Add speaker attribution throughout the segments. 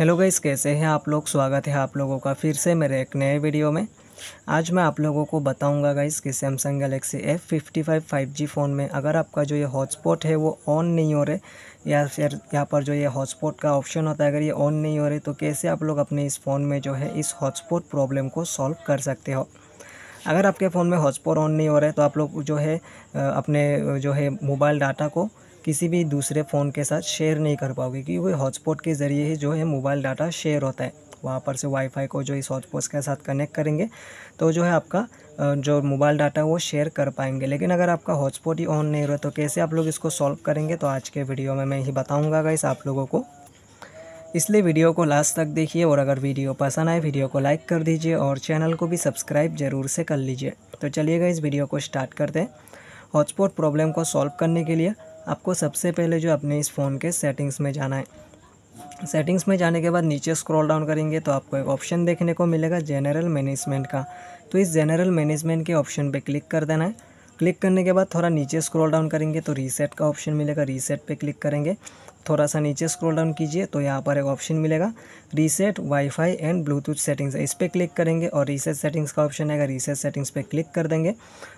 Speaker 1: hello guys कैसे हैं आप लोग स्वागत है आप लोगों का फिर से मेरे एक नए वीडियो में आज मैं आप लोगों को बताऊंगा गाइस कि Samsung Galaxy F fifty five five G phone में अगर आपका जो ये हॉटस्पॉट है वो ऑन नहीं हो रहे या फिर यहाँ पर जो ये हॉटस्पॉट का ऑप्शन होता है अगर ये ऑन नहीं हो रहे तो कैसे आप लोग अपने इस फ़ोन में जो है इस हॉटस्पॉट प्रॉब्लम को सॉल्व कर सकते हो अगर आपके फ़ोन में हॉटस्पॉट ऑन नहीं हो रहे तो आप लोग जो है अपने जो है मोबाइल डाटा को किसी भी दूसरे फ़ोन के साथ शेयर नहीं कर पाओगे क्योंकि वो हॉटस्पॉट के ज़रिए ही जो है मोबाइल डाटा शेयर होता है वहाँ पर से वाईफाई को जो इस हॉटस्पॉट के साथ कनेक्ट करेंगे तो जो है आपका जो मोबाइल डाटा वो शेयर कर पाएंगे लेकिन अगर आपका हॉटस्पॉट ही ऑन नहीं रहा तो कैसे आप लोग इसको सॉल्व करेंगे तो आज के वीडियो में मैं ही बताऊँगा गाइस आप लोगों को इसलिए वीडियो को लास्ट तक देखिए और अगर वीडियो पसंद आए वीडियो को लाइक कर दीजिए और चैनल को भी सब्सक्राइब जरूर से कर लीजिए तो चलिएगा इस वीडियो को स्टार्ट करते हैं हॉटस्पॉट प्रॉब्लम को सॉल्व करने के लिए आपको सबसे पहले जो अपने इस फ़ोन के सेटिंग्स में जाना है सेटिंग्स में जाने के बाद नीचे स्क्रॉल डाउन करेंगे तो आपको एक ऑप्शन देखने को मिलेगा जनरल मैनेजमेंट का तो इस जनरल मैनेजमेंट के ऑप्शन पे क्लिक कर देना है क्लिक करने के बाद थोड़ा नीचे स्क्रॉल डाउन करेंगे तो रीसेट का ऑप्शन मिलेगा रीसेट पे क्लिक करेंगे थोड़ा सा नीचे स्क्रॉल डाउन कीजिए तो यहाँ पर एक ऑप्शन मिलेगा reset WiFi and Bluetooth settings इस पर क्लिक करेंगे और रीसेट सेटिंग्स का ऑप्शन आएगा रीसेट सेटिंग्स पे क्लिक कर देंगे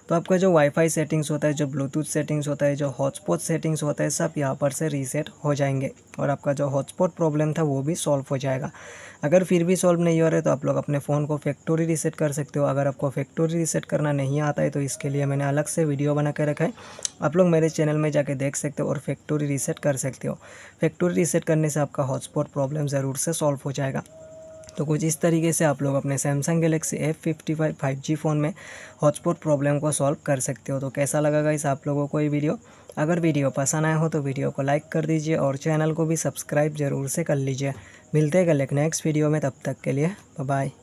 Speaker 1: तो आपका जो वाईफाई सेटिंग्स होता है जो ब्लूटूथ सेटिंग्स होता है जो हॉटस्पॉट सेटिंग्स होता है सब यहाँ पर से रीसेट हो जाएंगे और आपका जो हॉटस्पॉट प्रॉब्लम था वो भी सॉल्व हो जाएगा अगर फिर भी सॉल्व नहीं हो रहा है तो आप लोग अपने फ़ोन को फैक्ट्री रीसेट कर सकते हो अगर आपको फैक्ट्री रीसेट करना नहीं आता है तो इसके लिए मैंने अलग से वीडियो बना के रखा है आप लोग मेरे चैनल में जाके देख सकते हो और फैक्ट्री रीसेट कर सकते हो फैक्ट्री रीसेट करने से आपका हॉटस्पॉट प्रॉब्लम ज़रूर से सॉल्व हो जाएगा तो कुछ इस तरीके से आप लोग अपने Samsung Galaxy F fifty five five G phone में हॉटस्पॉट प्रॉब्लम को सॉल्व कर सकते हो तो कैसा लगा इस आप लोगों को ये वीडियो अगर वीडियो पसंद आया हो तो वीडियो को लाइक कर दीजिए और चैनल को भी सब्सक्राइब ज़रूर से कर लीजिए मिलते हैं कल नेक्स्ट वीडियो में तब तक के लिए बाय